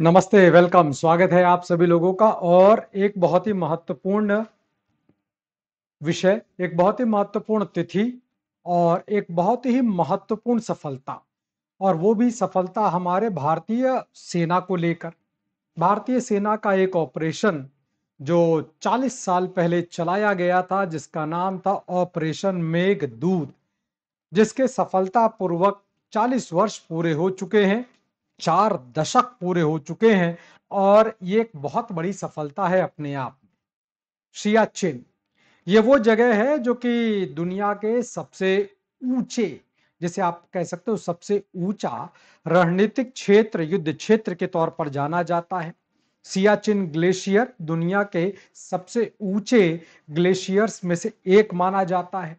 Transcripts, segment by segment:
नमस्ते वेलकम स्वागत है आप सभी लोगों का और एक बहुत ही महत्वपूर्ण विषय एक बहुत ही महत्वपूर्ण तिथि और एक बहुत ही महत्वपूर्ण सफलता और वो भी सफलता हमारे भारतीय सेना को लेकर भारतीय सेना का एक ऑपरेशन जो 40 साल पहले चलाया गया था जिसका नाम था ऑपरेशन मेघ दूध जिसके सफलता पूर्वक 40 वर्ष पूरे हो चुके हैं चार दशक पूरे हो चुके हैं और ये एक बहुत बड़ी सफलता है अपने आप में सियाचिन ये वो जगह है जो कि दुनिया के सबसे ऊंचे जिसे आप कह सकते हो सबसे ऊंचा रणनीतिक क्षेत्र युद्ध क्षेत्र के तौर पर जाना जाता है सियाचिन ग्लेशियर दुनिया के सबसे ऊंचे ग्लेशियर्स में से एक माना जाता है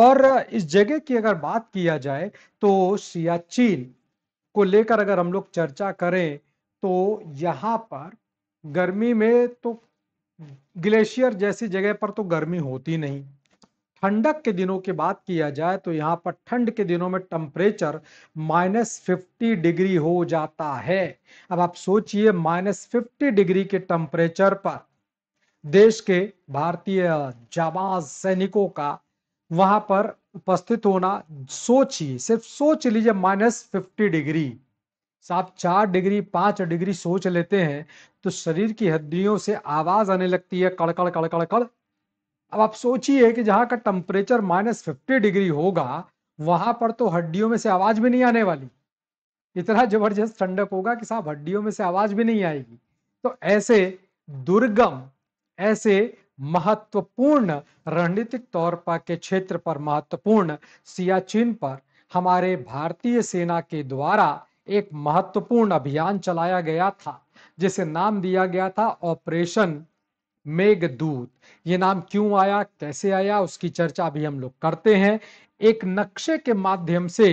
और इस जगह की अगर बात किया जाए तो सियाचिन को लेकर अगर हम लोग चर्चा करें तो यहाँ पर गर्मी में तो ग्लेशियर जैसी जगह पर तो गर्मी होती नहीं ठंडक के दिनों की बात किया जाए तो यहाँ पर ठंड के दिनों में टेम्परेचर माइनस फिफ्टी डिग्री हो जाता है अब आप सोचिए माइनस फिफ्टी डिग्री के टेम्परेचर पर देश के भारतीय जाबाज सैनिकों का वहां पर उपस्थित होना सोचिए सिर्फ सोच लीजिए माइनस फिफ्टी डिग्री आप चार डिग्री पांच डिग्री सोच लेते हैं तो शरीर की हड्डियों से आवाज आने लगती है कड़कड़ कड़कड़ कड़ अब आप सोचिए कि जहां का टेम्परेचर माइनस फिफ्टी डिग्री होगा वहां पर तो हड्डियों में से आवाज भी नहीं आने वाली इतना जबरदस्त ठंडक होगा कि साहब हड्डियों में से आवाज भी नहीं आएगी तो ऐसे दुर्गम ऐसे महत्वपूर्ण रणनीतिक तौर पर के क्षेत्र पर महत्वपूर्ण सियाचिन पर हमारे भारतीय सेना के द्वारा एक महत्वपूर्ण अभियान चलाया गया था जिसे नाम दिया गया था ऑपरेशन मेघदूत ये नाम क्यों आया कैसे आया उसकी चर्चा भी हम लोग करते हैं एक नक्शे के माध्यम से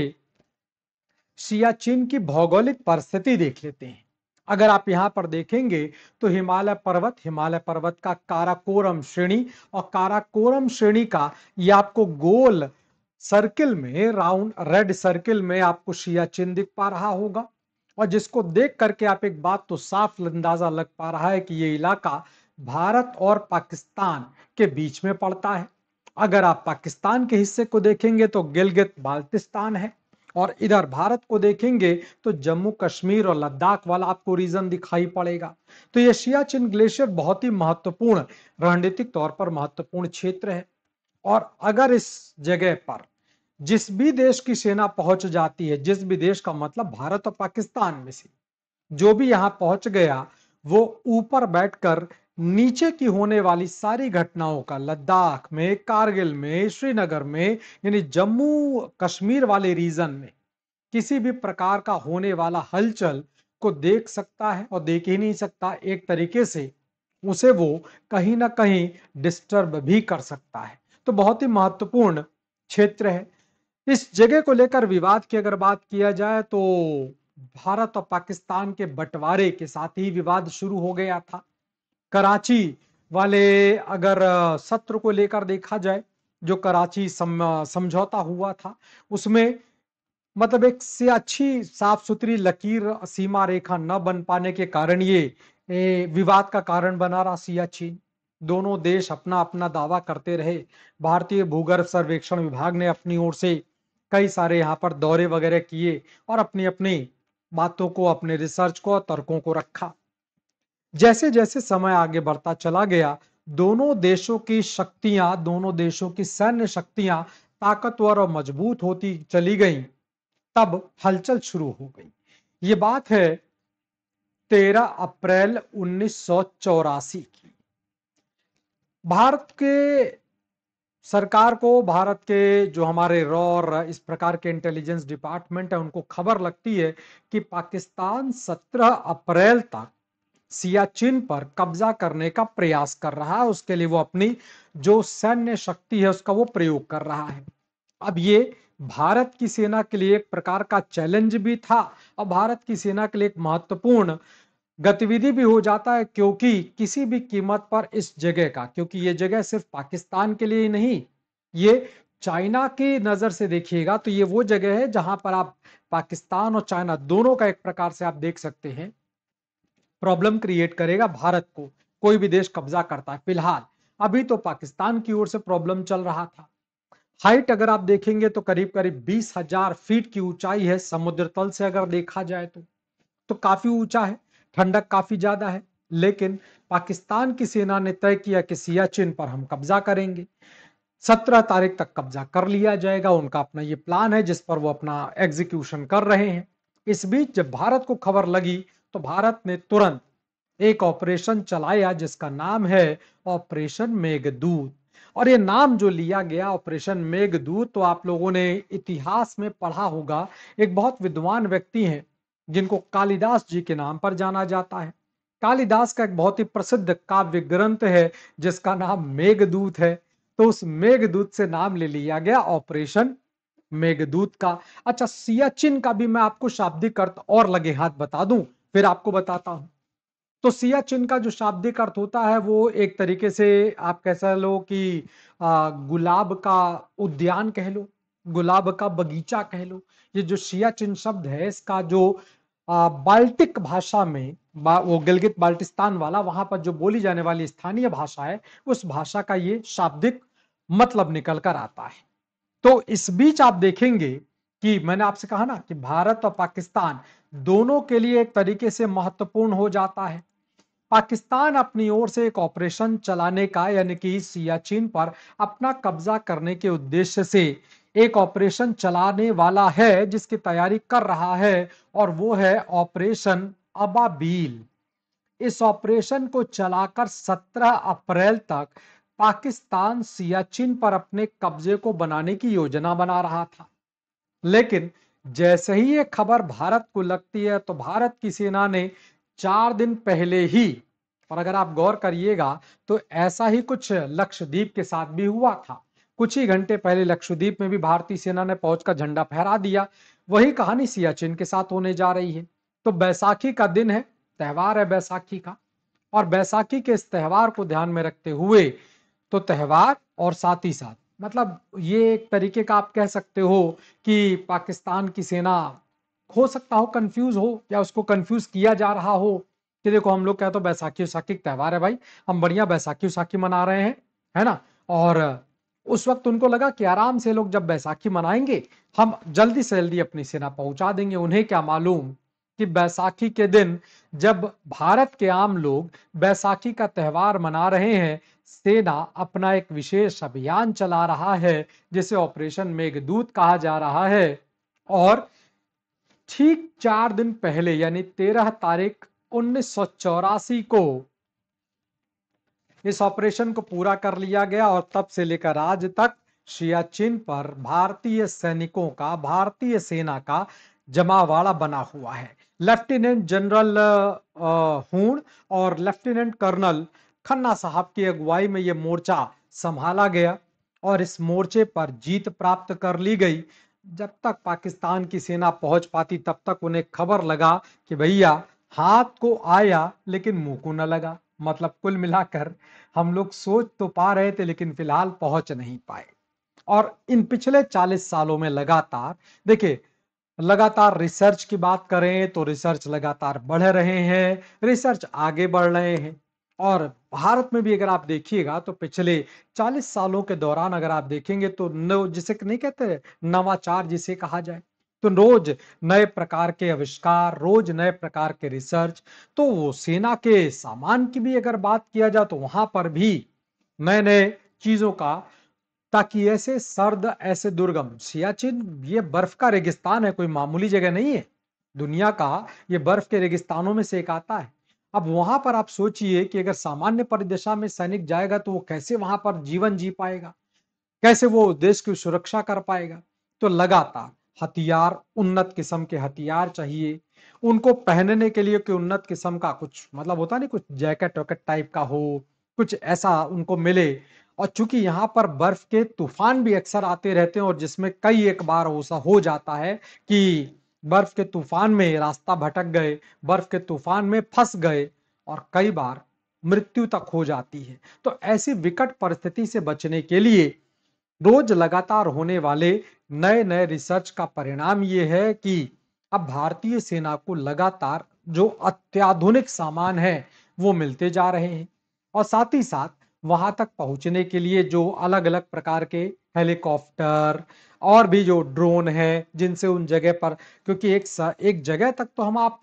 सियाचिन की भौगोलिक परिस्थिति देख लेते हैं अगर आप यहाँ पर देखेंगे तो हिमालय पर्वत हिमालय पर्वत का काराकोरम श्रेणी और काराकोरम श्रेणी का ये आपको गोल सर्किल में राउंड रेड सर्किल में आपको चिन्ह दिख पा रहा होगा और जिसको देख करके आप एक बात तो साफ अंदाजा लग पा रहा है कि ये इलाका भारत और पाकिस्तान के बीच में पड़ता है अगर आप पाकिस्तान के हिस्से को देखेंगे तो गिलगित बाल्टिस्तान है और इधर भारत को देखेंगे तो जम्मू कश्मीर और लद्दाख वाला आपको रीजन दिखाई पड़ेगा तो ये सियाचिन ग्लेशियर बहुत ही महत्वपूर्ण रणनीतिक तौर पर महत्वपूर्ण क्षेत्र है और अगर इस जगह पर जिस भी देश की सेना पहुंच जाती है जिस भी देश का मतलब भारत और पाकिस्तान में से जो भी यहां पहुंच गया वो ऊपर बैठकर नीचे की होने वाली सारी घटनाओं का लद्दाख में कारगिल में श्रीनगर में यानी जम्मू कश्मीर वाले रीजन में किसी भी प्रकार का होने वाला हलचल को देख सकता है और देख ही नहीं सकता एक तरीके से उसे वो कहीं ना कहीं डिस्टर्ब भी कर सकता है तो बहुत ही महत्वपूर्ण क्षेत्र है इस जगह को लेकर विवाद की अगर बात किया जाए तो भारत और पाकिस्तान के बंटवारे के साथ ही विवाद शुरू हो गया था कराची वाले अगर सत्र को लेकर देखा जाए जो कराची सम, समझौता हुआ था उसमें मतलब एक से अच्छी साफ सुथरी लकीर सीमा रेखा न बन पाने के कारण ये ए, विवाद का कारण बना रहा चीन दोनों देश अपना अपना दावा करते रहे भारतीय भूगर्भ सर्वेक्षण विभाग ने अपनी ओर से कई सारे यहाँ पर दौरे वगैरह किए और अपनी अपनी बातों को अपने रिसर्च को और तर्कों को रखा जैसे जैसे समय आगे बढ़ता चला गया दोनों देशों की शक्तियां दोनों देशों की सैन्य शक्तियां ताकतवर और मजबूत होती चली गई तब हलचल शुरू हो गई ये बात है 13 अप्रैल उन्नीस की भारत के सरकार को भारत के जो हमारे रॉ और इस प्रकार के इंटेलिजेंस डिपार्टमेंट है उनको खबर लगती है कि पाकिस्तान 17 अप्रैल तक सियाचिन पर कब्जा करने का प्रयास कर रहा है उसके लिए वो अपनी जो सैन्य शक्ति है उसका वो प्रयोग कर रहा है अब ये भारत की सेना के लिए एक प्रकार का चैलेंज भी था और भारत की सेना के लिए एक महत्वपूर्ण गतिविधि भी हो जाता है क्योंकि किसी भी कीमत पर इस जगह का क्योंकि ये जगह सिर्फ पाकिस्तान के लिए ही नहीं ये चाइना की नज़र से देखिएगा तो ये वो जगह है जहां पर आप पाकिस्तान और चाइना दोनों का एक प्रकार से आप देख सकते हैं प्रॉब्लम क्रिएट करेगा भारत को कोई भी देश कब्जा करता है फिलहाल अभी तो पाकिस्तान की ओर से प्रॉब्लम चल रहा था हाइट अगर आप देखेंगे तो करीब करीब बीस हजार फीट की ऊंचाई है समुद्र तल से अगर देखा जाए तो तो काफी ऊंचा है ठंडक काफी ज्यादा है लेकिन पाकिस्तान की सेना ने तय किया कि सियाचिन पर हम कब्जा करेंगे सत्रह तारीख तक कब्जा कर लिया जाएगा उनका अपना ये प्लान है जिस पर वो अपना एग्जीक्यूशन कर रहे हैं इस बीच जब भारत को खबर लगी तो भारत ने तुरंत एक ऑपरेशन चलाया जिसका नाम है ऑपरेशन मेघदूत और ये नाम जो लिया गया ऑपरेशन मेघदूत तो आप लोगों ने इतिहास में पढ़ा होगा एक बहुत विद्वान व्यक्ति हैं जिनको कालिदास जी के नाम पर जाना जाता है कालिदास का एक बहुत ही प्रसिद्ध काव्य ग्रंथ है जिसका नाम मेघदूत है तो उस मेघदूत से नाम ले लिया गया ऑपरेशन मेघदूत का अच्छा सियाचिन का भी मैं आपको शाब्दिक अर्थ और लगे हाथ बता दूं फिर आपको बताता हूं तो सियाचिन का जो शाब्दिक अर्थ होता है वो एक तरीके से आप कह सक लो कि गुलाब का उद्यान कह लो गुलाब का बगीचा कह लो ये जो सियाचिन शब्द है इसका जो बाल्टिक भाषा में बा, वो गिलगित बाल्टिस्तान वाला वहां पर जो बोली जाने वाली स्थानीय भाषा है उस भाषा का ये शाब्दिक मतलब निकल कर आता है तो इस बीच आप देखेंगे कि मैंने आपसे कहा ना कि भारत और पाकिस्तान दोनों के लिए एक तरीके से महत्वपूर्ण हो जाता है पाकिस्तान अपनी ओर से एक ऑपरेशन चलाने का यानी कि सियाचिन पर अपना कब्जा करने के उद्देश्य से एक ऑपरेशन चलाने वाला है जिसकी तैयारी कर रहा है और वो है ऑपरेशन अबाबील इस ऑपरेशन को चलाकर 17 अप्रैल तक पाकिस्तान सियाचिन पर अपने कब्जे को बनाने की योजना बना रहा था लेकिन जैसे ही ये खबर भारत को लगती है तो भारत की सेना ने चार दिन पहले ही और अगर आप गौर करिएगा तो ऐसा ही कुछ लक्षद्वीप के साथ भी हुआ था कुछ ही घंटे पहले लक्षद्वीप में भी भारतीय सेना ने पहुंचकर झंडा फहरा दिया वही कहानी सियाचिन के साथ होने जा रही है तो बैसाखी का दिन है त्यौहार है बैसाखी का और बैसाखी के इस त्यौहार को ध्यान में रखते हुए तो त्यौहार और साथ ही साथ मतलब ये एक तरीके का आप कह सकते हो कि पाकिस्तान की सेना हो सकता हो कंफ्यूज हो या उसको कंफ्यूज किया जा रहा हो कि देखो हम लोग कहते हो बैसाखी उसाखी त्यौहार है भाई हम बढ़िया बैसाखी उसाखी मना रहे हैं है ना और उस वक्त उनको लगा कि आराम से लोग जब बैसाखी मनाएंगे हम जल्दी से जल्दी अपनी सेना पहुंचा देंगे उन्हें क्या मालूम कि बैसाखी के दिन जब भारत के आम लोग बैसाखी का त्यौहार मना रहे हैं सेना अपना एक विशेष अभियान चला रहा है जिसे ऑपरेशन मेघदूत कहा जा रहा है और ठीक चार दिन पहले यानी तेरह तारीख उन्नीस को इस ऑपरेशन को पूरा कर लिया गया और तब से लेकर आज तक सियाचिन पर भारतीय सैनिकों का भारतीय सेना का जमावाड़ा बना हुआ है लेफ्टिनेंट जनरल हूण और लेफ्टिनेंट कर्नल खन्ना साहब की अगुवाई में ये मोर्चा संभाला गया और इस मोर्चे पर जीत प्राप्त कर ली गई जब तक पाकिस्तान की सेना पहुंच पाती तब तक उन्हें खबर लगा कि भैया हाथ को आया लेकिन मुंह को न लगा मतलब कुल मिलाकर हम लोग सोच तो पा रहे थे लेकिन फिलहाल पहुंच नहीं पाए और इन पिछले 40 सालों में लगातार देखिये लगातार रिसर्च की बात करें तो रिसर्च लगातार बढ़ रहे हैं रिसर्च आगे बढ़ रहे हैं और भारत में भी अगर आप देखिएगा तो पिछले 40 सालों के दौरान अगर आप देखेंगे तो नव जिसे नहीं कहते नवाचार जिसे कहा जाए तो रोज नए प्रकार के आविष्कार रोज नए प्रकार के रिसर्च तो वो सेना के सामान की भी अगर बात किया जाए तो वहां पर भी नए नए चीजों का ताकि ऐसे सर्द ऐसे दुर्गम सियाचिन ये बर्फ का रेगिस्तान है कोई मामूली जगह नहीं है दुनिया का ये बर्फ के रेगिस्तानों में से एक आता है अब वहां पर आप सोचिए कि अगर सामान्य परिदशा में सैनिक जाएगा तो वो कैसे वहां पर जीवन जी पाएगा कैसे वो देश की सुरक्षा कर पाएगा तो लगातार हथियार उन्नत किस्म के हथियार चाहिए उनको पहनने के लिए कि उन्नत किस्म का कुछ मतलब होता नहीं कुछ जैकेट वैकेट टाइप का हो कुछ ऐसा उनको मिले और चूंकि यहां पर बर्फ के तूफान भी अक्सर आते रहते हैं और जिसमें कई एक बार ऐसा हो जाता है कि बर्फ के तूफान में रास्ता भटक गए बर्फ के तूफान में फंस गए और कई बार मृत्यु तक हो जाती है तो ऐसी विकट परिस्थिति से बचने के लिए रोज लगातार होने वाले नए नए रिसर्च का परिणाम ये है कि अब भारतीय सेना को लगातार जो अत्याधुनिक सामान है वो मिलते जा रहे हैं और साथ ही साथ वहां तक पहुंचने के लिए जो अलग अलग प्रकार के हेलीकॉप्टर और भी जो ड्रोन है जिनसे उन जगह पर क्योंकि एक एक जगह तक तो हम आप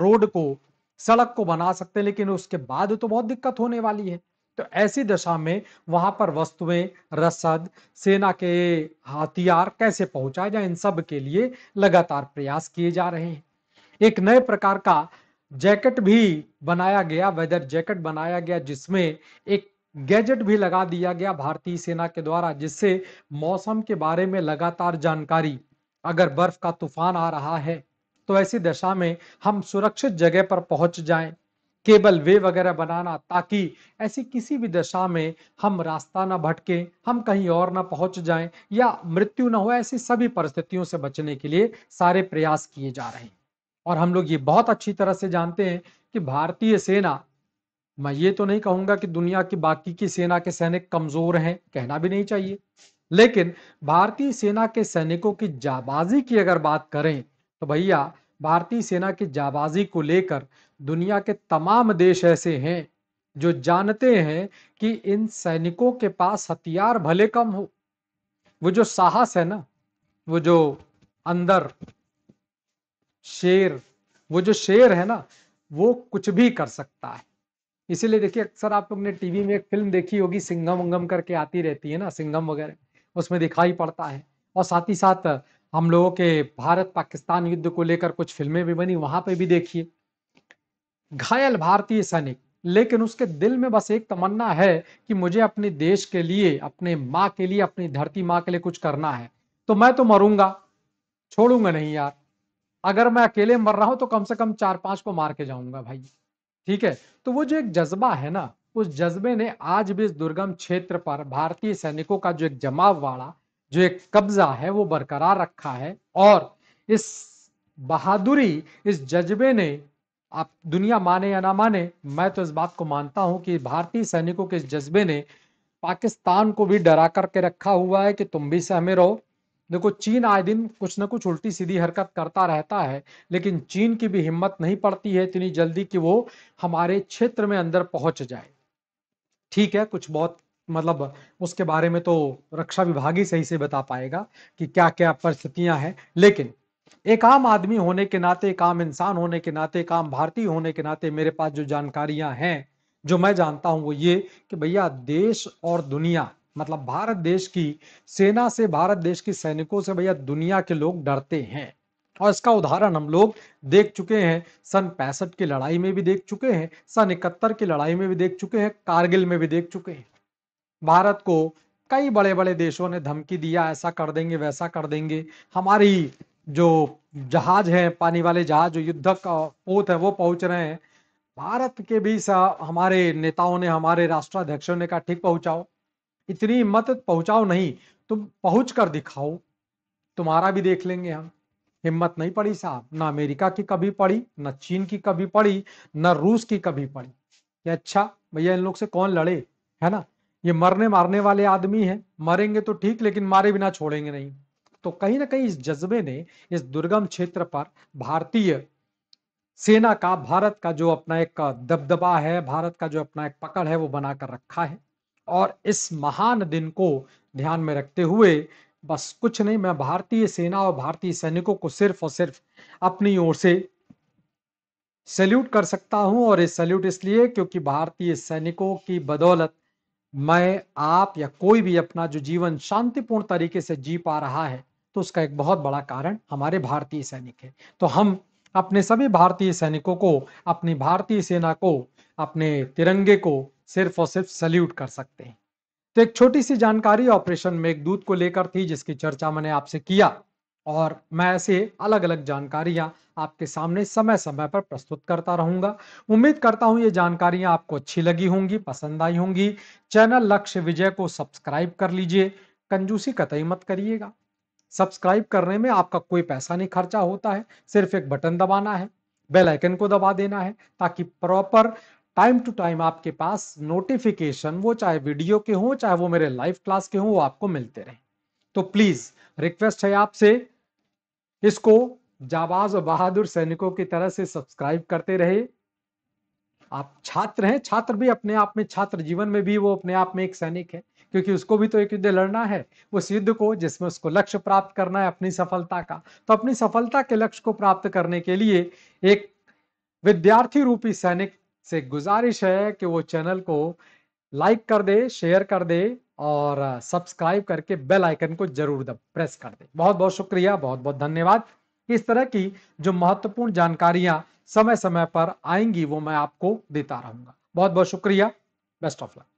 रोड को सड़क को बना सकते हैं लेकिन उसके बाद तो बहुत दिक्कत होने वाली है तो ऐसी दशा में वहां पर वस्तुएं रसद सेना के हथियार कैसे पहुंचाए जाए इन सब के लिए लगातार प्रयास किए जा रहे हैं एक नए प्रकार का जैकेट भी बनाया गया वेदर जैकेट बनाया गया जिसमें एक गैजेट भी लगा दिया गया भारतीय सेना के द्वारा जिससे मौसम के बारे में लगातार जानकारी अगर बर्फ का तूफान आ रहा है तो ऐसी दशा में हम सुरक्षित जगह पर पहुंच जाएं केबल वे वगैरह बनाना ताकि ऐसी किसी भी दशा में हम रास्ता ना भटके हम कहीं और ना पहुंच जाएं या मृत्यु ना हो ऐसी सभी परिस्थितियों से बचने के लिए सारे प्रयास किए जा रहे हैं और हम लोग ये बहुत अच्छी तरह से जानते हैं कि भारतीय सेना मैं ये तो नहीं कहूंगा कि दुनिया की बाकी की सेना के सैनिक कमजोर हैं कहना भी नहीं चाहिए लेकिन भारतीय सेना के सैनिकों की जाबाजी की अगर बात करें तो भैया भारतीय सेना की जाबाजी को लेकर दुनिया के तमाम देश ऐसे हैं जो जानते हैं कि इन सैनिकों के पास हथियार भले कम हो वो जो साहस है ना वो जो अंदर शेर वो जो शेर है ना वो कुछ भी कर सकता है इसीलिए देखिए अक्सर आप लोग ने टीवी में एक फिल्म देखी होगी सिंगम उंगम करके आती रहती है ना सिंगम वगैरह उसमें दिखाई पड़ता है और साथ ही साथ हम लोगों के भारत पाकिस्तान युद्ध को लेकर कुछ फिल्में भी बनी वहां पर भी देखिए घायल भारतीय सैनिक लेकिन उसके दिल में बस एक तमन्ना है कि मुझे अपने देश के लिए अपने माँ के लिए अपनी धरती माँ के लिए कुछ करना है तो मैं तो मरूंगा छोड़ूंगा नहीं यार अगर मैं अकेले मर रहा हूं तो कम से कम चार पांच को मार के जाऊंगा भाई ठीक है तो वो जो एक जज्बा है ना उस जज्बे ने आज भी इस दुर्गम क्षेत्र पर भारतीय सैनिकों का जो एक जमाव वाला जो एक कब्जा है वो बरकरार रखा है और इस बहादुरी इस जज्बे ने आप दुनिया माने या ना माने मैं तो इस बात को मानता हूं कि भारतीय सैनिकों के इस जज्बे ने पाकिस्तान को भी डरा करके रखा हुआ है कि तुम भी सहमे रहो देखो चीन आए दिन कुछ ना कुछ उल्टी सीधी हरकत करता रहता है लेकिन चीन की भी हिम्मत नहीं पड़ती है इतनी जल्दी कि वो हमारे क्षेत्र में अंदर पहुंच जाए ठीक है कुछ बहुत मतलब उसके बारे में तो रक्षा विभाग ही सही से बता पाएगा कि क्या क्या परिस्थितियां हैं लेकिन एक आम आदमी होने के नाते एक आम इंसान होने के नाते एक आम भारतीय होने के नाते मेरे पास जो जानकारियां हैं जो मैं जानता हूं वो ये कि भैया देश और दुनिया मतलब भारत देश की सेना से भारत देश के सैनिकों से भैया दुनिया के लोग डरते हैं और इसका उदाहरण हम लोग देख चुके हैं सन पैंसठ की लड़ाई में भी देख चुके हैं सन इकहत्तर की लड़ाई में भी देख चुके हैं कारगिल में भी देख चुके हैं भारत को कई बड़े बड़े देशों ने धमकी दिया ऐसा कर देंगे वैसा कर देंगे हमारी जो जहाज है पानी वाले जहाज जो युद्ध का पोत है वो पहुंच रहे हैं भारत के भी हमारे नेताओं ने हमारे राष्ट्राध्यक्षों ने कहा ठीक पहुंचाओ इतनी हिम्मत पहुंचाओ नहीं तुम पहुंच कर दिखाओ तुम्हारा भी देख लेंगे हम हिम्मत नहीं पड़ी साहब ना अमेरिका की कभी पड़ी ना चीन की कभी पड़ी ना रूस की कभी पड़ी ये अच्छा भैया इन लोग से कौन लड़े है ना ये मरने मारने वाले आदमी हैं मरेंगे तो ठीक लेकिन मारे बिना छोड़ेंगे नहीं तो कहीं ना कहीं इस जज्बे ने इस दुर्गम क्षेत्र पर भारतीय सेना का भारत का जो अपना एक दबदबा है भारत का जो अपना एक पकड़ है वो बनाकर रखा है और इस महान दिन को ध्यान में रखते हुए बस कुछ नहीं मैं भारतीय सेना और भारतीय सैनिकों को सिर्फ और सिर्फ अपनी ओर से सैल्यूट कर सकता हूं और ये सैल्यूट इसलिए क्योंकि भारतीय सैनिकों की बदौलत मैं आप या कोई भी अपना जो जीवन शांतिपूर्ण तरीके से जी पा रहा है तो उसका एक बहुत बड़ा कारण हमारे भारतीय सैनिक है तो हम अपने सभी भारतीय सैनिकों को अपनी भारतीय सेना को अपने तिरंगे को सिर्फ और सिर्फ सल्यूट कर सकते हैं तो एक छोटी सी जानकारी ऑपरेशन मेघदूत को लेकर थी जिसकी चर्चा मैंने आपसे किया और मैं ऐसे अलग अलग जानकारियां आपके सामने समय समय पर प्रस्तुत करता रहूंगा उम्मीद करता हूं ये जानकारियां आपको अच्छी लगी होंगी पसंद आई होंगी चैनल लक्ष्य विजय को सब्सक्राइब कर लीजिए कंजूसी कतई मत करिएगा सब्सक्राइब करने में आपका कोई पैसा नहीं खर्चा होता है सिर्फ एक बटन दबाना है बेल आइकन को दबा देना है ताकि प्रॉपर टाइम टू टाइम आपके पास नोटिफिकेशन वो चाहे वीडियो के हों चाहे वो मेरे लाइव क्लास के हों वो आपको मिलते रहे तो प्लीज रिक्वेस्ट है आपसे इसको जाबाज और बहादुर सैनिकों की तरह से सब्सक्राइब करते रहे आप छात्र हैं छात्र भी अपने आप में छात्र जीवन में भी वो अपने आप में एक सैनिक है क्योंकि उसको भी तो एक युद्ध लड़ना है उस युद्ध को जिसमें उसको लक्ष्य प्राप्त करना है अपनी सफलता का तो अपनी सफलता के लक्ष्य को प्राप्त करने के लिए एक विद्यार्थी रूपी सैनिक से गुजारिश है कि वो चैनल को लाइक कर दे शेयर कर दे और सब्सक्राइब करके बेल आइकन को जरूर दब प्रेस कर दे बहुत बहुत शुक्रिया बहुत बहुत धन्यवाद इस तरह की जो महत्वपूर्ण जानकारियां समय समय पर आएंगी वो मैं आपको देता रहूंगा बहुत बहुत शुक्रिया बेस्ट ऑफ लक